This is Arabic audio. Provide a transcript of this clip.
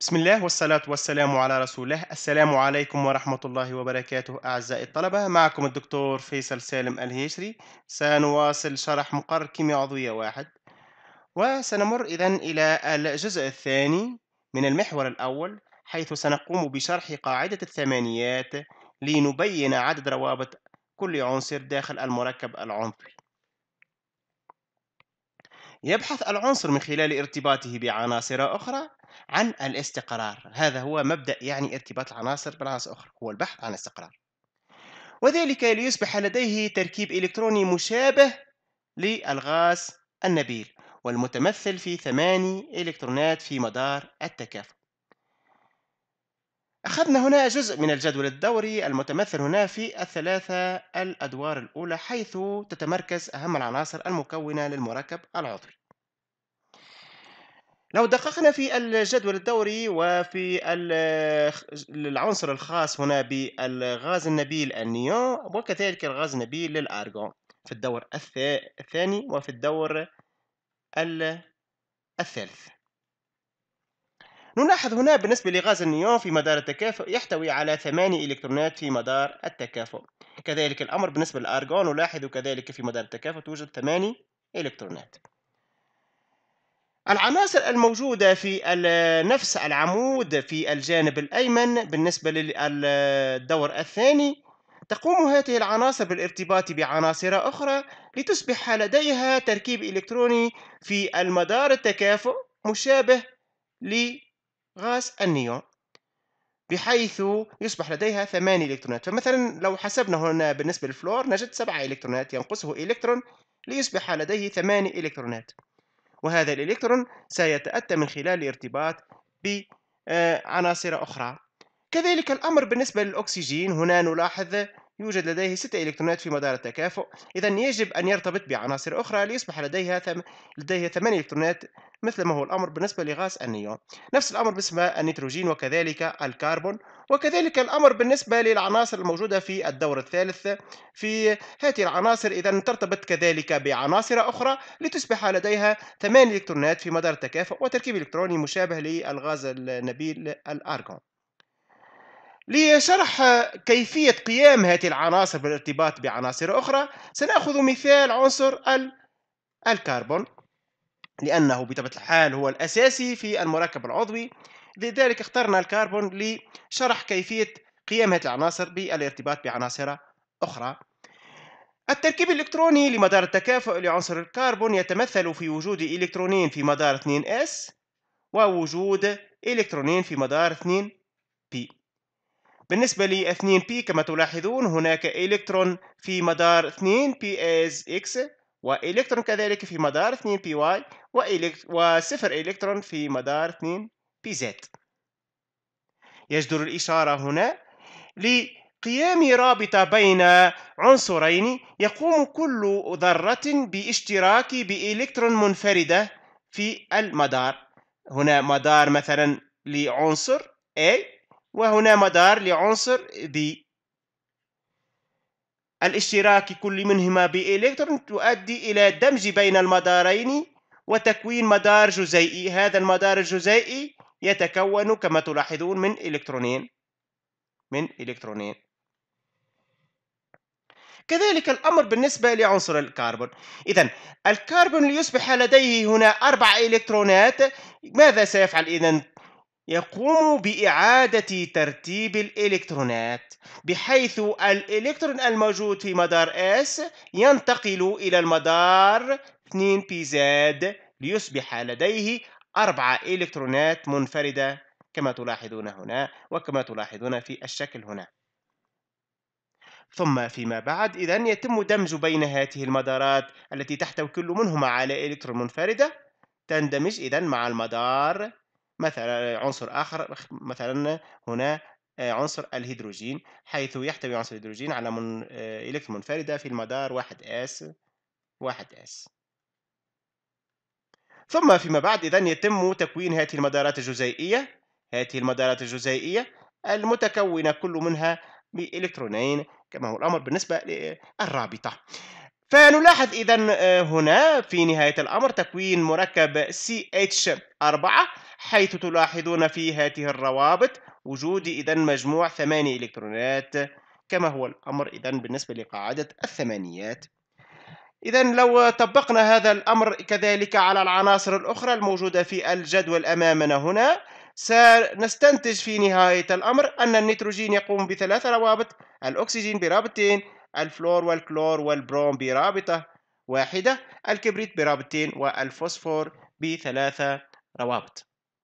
بسم الله والصلاة والسلام على رسول الله السلام عليكم ورحمة الله وبركاته أعزائي الطلبة معكم الدكتور فيصل سالم الهيشري سنواصل شرح مقرر كيمياء عضوية واحد وسنمر إذا إلى الجزء الثاني من المحور الأول حيث سنقوم بشرح قاعدة الثمانيات لنبين عدد روابط كل عنصر داخل المركب العنصري يبحث العنصر من خلال ارتباطه بعناصر أخرى عن الاستقرار هذا هو مبدأ يعني ارتباط العناصر بعناصر أخرى هو البحث عن استقرار وذلك ليصبح لديه تركيب إلكتروني مشابه للغاز النبيل والمتمثل في ثماني إلكترونات في مدار التكافؤ أخذنا هنا جزء من الجدول الدوري المتمثل هنا في الثلاثة الأدوار الأولى حيث تتمركز أهم العناصر المكونة للمركب العضوي لو دققنا في الجدول الدوري وفي العنصر الخاص هنا بالغاز النبيل النيون وكذلك الغاز النبيل للأرجون في الدور الثاني وفي الدور الثالث نلاحظ هنا بالنسبة لغاز النيون في مدار التكافؤ يحتوي على ثماني إلكترونات في مدار التكافؤ كذلك الأمر بالنسبة للأرجون نلاحظ كذلك في مدار التكافؤ توجد ثماني إلكترونات العناصر الموجودة في نفس العمود في الجانب الأيمن بالنسبة للدور الثاني تقوم هذه العناصر بالارتباط بعناصر أخرى لتصبح لديها تركيب إلكتروني في المدار التكافؤ مشابه ل غاز النيون بحيث يصبح لديها ثمانية إلكترونات فمثلا لو حسبنا هنا بالنسبة للفلور نجد سبعة إلكترونات ينقصه إلكترون ليصبح لديه ثمانية إلكترونات وهذا الإلكترون سيتأتى من خلال الارتباط بعناصر أخرى كذلك الأمر بالنسبة للأكسجين هنا نلاحظ يوجد لديه 6 إلكترونات في مدار التكافؤ إذا يجب أن يرتبط بعناصر أخرى ليصبح لديها ثم... لديه 8 إلكترونات مثل ما هو الأمر بالنسبة لغاز النيون نفس الأمر بالنسبة للنيتروجين وكذلك الكربون وكذلك الأمر بالنسبة للعناصر الموجودة في الدور الثالث في هذه العناصر إذا ترتبط كذلك بعناصر أخرى لتصبح لديها 8 إلكترونات في مدار التكافؤ وتركيب إلكتروني مشابه للغاز النبيل الأرغون لشرح كيفية قيام هذه العناصر بالارتباط بعناصر أخرى سنأخذ مثال عنصر الكربون لأنه بطبيعة الحال هو الأساسي في المركب العضوي لذلك اخترنا الكربون لشرح كيفية قيام هذه العناصر بالارتباط بعناصر أخرى التركيب الإلكتروني لمدار التكافؤ لعنصر الكربون يتمثل في وجود إلكترونين في مدار 2S ووجود إلكترونين في مدار 2P بالنسبة لـ 2 p كما تلاحظون هناك إلكترون في مدار 2 p as x وإلكترون كذلك في مدار 2 py وصفر إلكترون في مدار 2 pz يجدر الإشارة هنا لقيام رابطة بين عنصرين يقوم كل ذرة باشتراك بإلكترون منفردة في المدار هنا مدار مثلا لعنصر A وهنا مدار لعنصر ذي الاشتراك كل منهما بإلكترون تؤدي إلى دمج بين المدارين وتكوين مدار جزيئي هذا المدار الجزيئي يتكون كما تلاحظون من إلكترونين من إلكترونين كذلك الأمر بالنسبة لعنصر الكربون إذا الكربون ليصبح لديه هنا أربع إلكترونات ماذا سيفعل إذا يقوم بإعادة ترتيب الإلكترونات بحيث الإلكترون الموجود في مدار S ينتقل إلى المدار 2PZ ليصبح لديه أربعة إلكترونات منفردة كما تلاحظون هنا وكما تلاحظون في الشكل هنا ثم فيما بعد إذا يتم دمج بين هذه المدارات التي تحتوي كل منهما على إلكترون منفردة تندمج إذا مع المدار مثلا عنصر آخر مثلا هنا آه، عنصر الهيدروجين حيث يحتوي عنصر الهيدروجين على من آه، إلكترون منفردة في المدار 1 اس 1 اس ثم فيما بعد إذن يتم تكوين هذه المدارات الجزيئية هذه المدارات الجزيئية المتكونة كل منها بإلكترونين كما هو الأمر بالنسبة للرابطة آه، فنلاحظ إذا آه، هنا في نهاية الأمر تكوين مركب CH4 حيث تلاحظون في هذه الروابط وجود إذا مجموع ثمانية إلكترونات كما هو الأمر إذا بالنسبة لقاعدة الثمانيات إذا لو طبقنا هذا الأمر كذلك على العناصر الأخرى الموجودة في الجدول أمامنا هنا سنستنتج في نهاية الأمر أن النيتروجين يقوم بثلاث روابط الأكسجين برابطين الفلور والكلور والبروم برابطة واحدة الكبريت برابطتين والفوسفور بثلاثة روابط